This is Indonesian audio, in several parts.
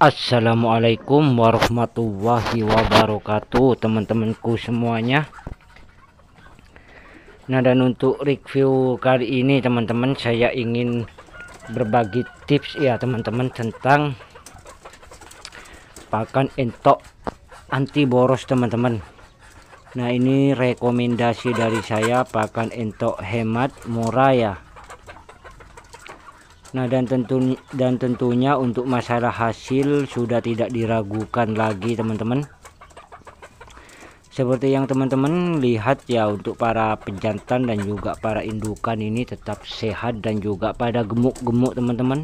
Assalamualaikum warahmatullahi wabarakatuh teman-temanku semuanya Nah dan untuk review kali ini teman-teman saya ingin berbagi tips ya teman-teman tentang pakan entok anti boros teman-teman Nah ini rekomendasi dari saya pakan entok hemat murah ya Nah dan tentu dan tentunya untuk masalah hasil sudah tidak diragukan lagi teman-teman. Seperti yang teman-teman lihat ya untuk para pejantan dan juga para indukan ini tetap sehat dan juga pada gemuk-gemuk teman-teman.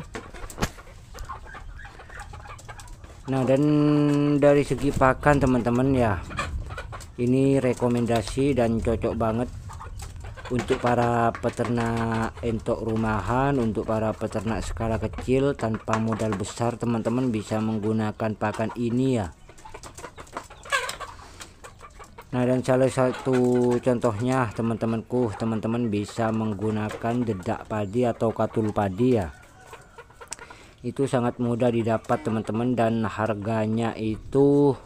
Nah dan dari segi pakan teman-teman ya ini rekomendasi dan cocok banget untuk para peternak entok rumahan untuk para peternak skala kecil tanpa modal besar teman-teman bisa menggunakan pakan ini ya Nah dan salah satu contohnya teman-temanku teman-teman bisa menggunakan dedak padi atau katul padi ya itu sangat mudah didapat teman-teman dan harganya itu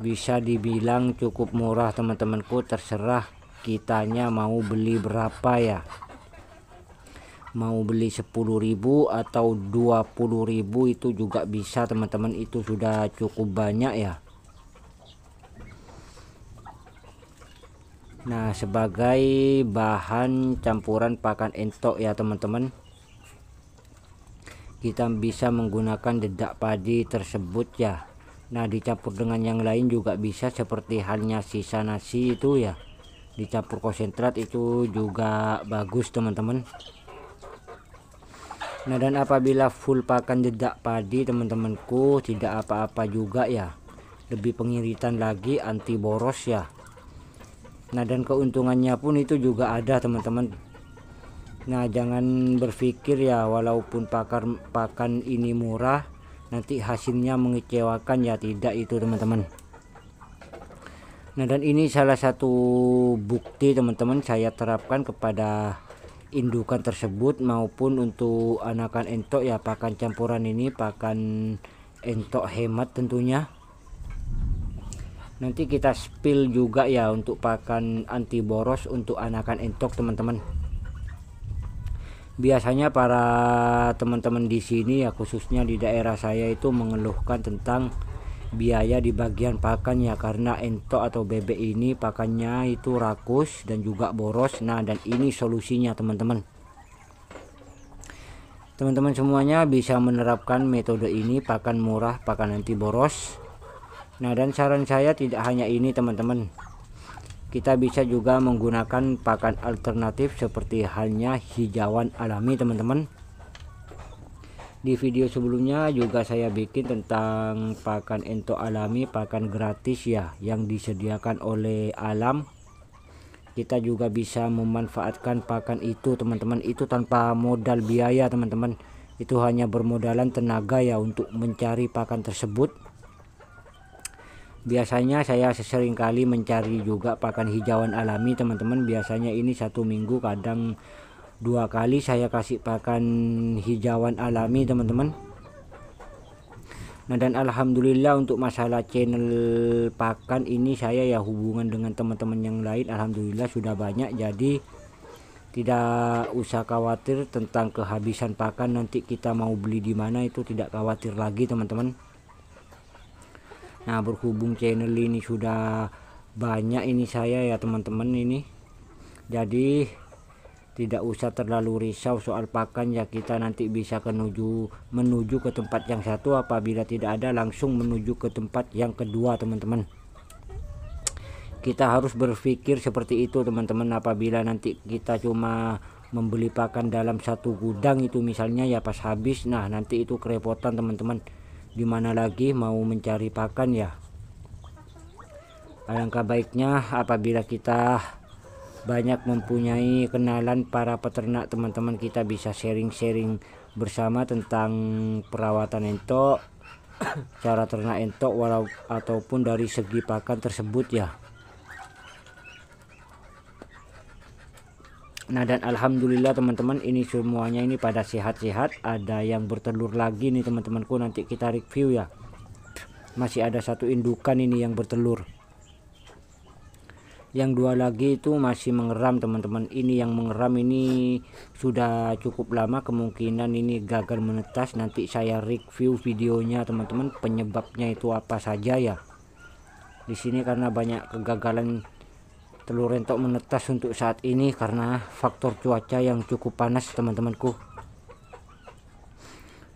bisa dibilang cukup murah teman-temanku terserah kitanya mau beli berapa ya mau beli 10.000 atau 20.000 itu juga bisa teman-teman itu sudah cukup banyak ya Nah sebagai bahan campuran pakan entok ya teman-teman kita bisa menggunakan dedak padi tersebut ya Nah dicampur dengan yang lain juga bisa seperti halnya sisa nasi itu ya dicampur konsentrat itu juga bagus teman-teman nah dan apabila full pakan jejak padi teman-temanku tidak apa-apa juga ya lebih pengiritan lagi anti boros ya nah dan keuntungannya pun itu juga ada teman-teman nah jangan berpikir ya walaupun pakar pakan ini murah nanti hasilnya mengecewakan ya tidak itu teman-teman Nah, dan ini salah satu bukti teman-teman saya terapkan kepada indukan tersebut maupun untuk anakan entok ya pakan campuran ini pakan entok hemat tentunya. Nanti kita spill juga ya untuk pakan anti boros untuk anakan entok teman-teman. Biasanya para teman-teman di sini ya khususnya di daerah saya itu mengeluhkan tentang biaya di bagian pakan ya karena entok atau bebek ini pakannya itu rakus dan juga boros nah dan ini solusinya teman-teman teman-teman semuanya bisa menerapkan metode ini pakan murah pakan anti boros nah dan saran saya tidak hanya ini teman-teman kita bisa juga menggunakan pakan alternatif seperti halnya hijauan alami teman-teman di video sebelumnya juga saya bikin tentang pakan ento alami pakan gratis ya yang disediakan oleh alam kita juga bisa memanfaatkan pakan itu teman-teman itu tanpa modal biaya teman-teman itu hanya bermodalan tenaga ya untuk mencari pakan tersebut biasanya saya sesering kali mencari juga pakan hijauan alami teman-teman biasanya ini satu minggu kadang dua kali saya kasih pakan hijauan alami teman-teman nah dan alhamdulillah untuk masalah channel pakan ini saya ya hubungan dengan teman-teman yang lain alhamdulillah sudah banyak jadi tidak usah khawatir tentang kehabisan pakan nanti kita mau beli di mana itu tidak khawatir lagi teman-teman nah berhubung channel ini sudah banyak ini saya ya teman-teman ini jadi tidak usah terlalu risau soal pakan ya kita nanti bisa menuju menuju ke tempat yang satu apabila tidak ada langsung menuju ke tempat yang kedua teman-teman kita harus berpikir seperti itu teman-teman apabila nanti kita cuma membeli pakan dalam satu gudang itu misalnya ya pas habis nah nanti itu kerepotan teman-teman dimana lagi mau mencari pakan ya alangkah baiknya apabila kita banyak mempunyai kenalan para peternak teman-teman kita bisa sharing-sharing bersama tentang perawatan entok cara ternak entok walau ataupun dari segi pakan tersebut ya Nah dan alhamdulillah teman-teman ini semuanya ini pada sehat-sehat ada yang bertelur lagi nih teman-temanku nanti kita review ya masih ada satu indukan ini yang bertelur yang dua lagi itu masih mengeram teman-teman ini yang mengeram ini sudah cukup lama kemungkinan ini gagal menetas nanti saya review videonya teman-teman penyebabnya itu apa saja ya di sini karena banyak kegagalan telur rentok menetas untuk saat ini karena faktor cuaca yang cukup panas teman-temanku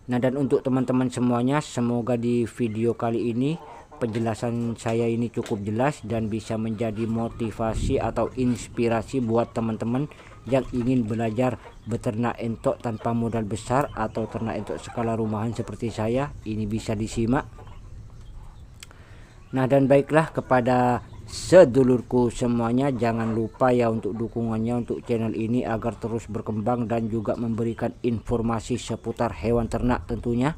nah dan untuk teman-teman semuanya semoga di video kali ini penjelasan saya ini cukup jelas dan bisa menjadi motivasi atau inspirasi buat teman-teman yang ingin belajar beternak entok tanpa modal besar atau ternak entok skala rumahan seperti saya ini bisa disimak nah dan baiklah kepada sedulurku semuanya jangan lupa ya untuk dukungannya untuk channel ini agar terus berkembang dan juga memberikan informasi seputar hewan ternak tentunya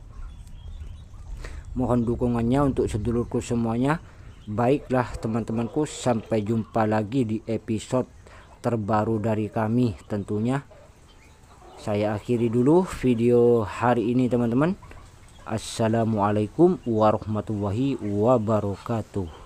mohon dukungannya untuk sedulurku semuanya baiklah teman-temanku sampai jumpa lagi di episode terbaru dari kami tentunya saya akhiri dulu video hari ini teman-teman Assalamualaikum warahmatullahi wabarakatuh